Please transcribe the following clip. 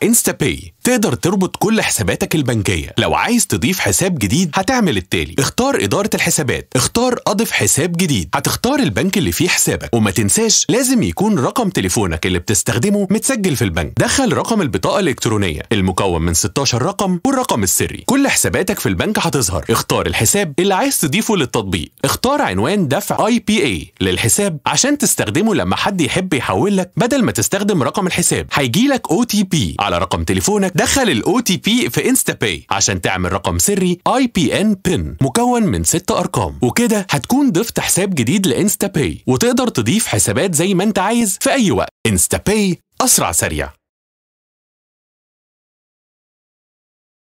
Instapay. تقدر تربط كل حساباتك البنكية لو عايز تضيف حساب جديد هتعمل التالي اختار إدارة الحسابات اختار أضف حساب جديد هتختار البنك اللي فيه حسابك وما تنساش لازم يكون رقم تليفونك اللي بتستخدمه متسجل في البنك دخل رقم البطاقة الإلكترونية المكون من 16 رقم والرقم السري كل حساباتك في البنك هتظهر اختار الحساب اللي عايز تضيفه للتطبيق اختار عنوان دفع اي بي للحساب عشان تستخدمه لما حد يحب يحول لك بدل ما تستخدم رقم الحساب هيجي لك او تي بي على رقم تليفونك دخل الاو تي بي في انستا باي عشان تعمل رقم سري اي بي ان بن مكون من ست ارقام وكده هتكون ضفت حساب جديد لانستا باي وتقدر تضيف حسابات زي ما انت عايز في اي وقت انستا باي اسرع سريع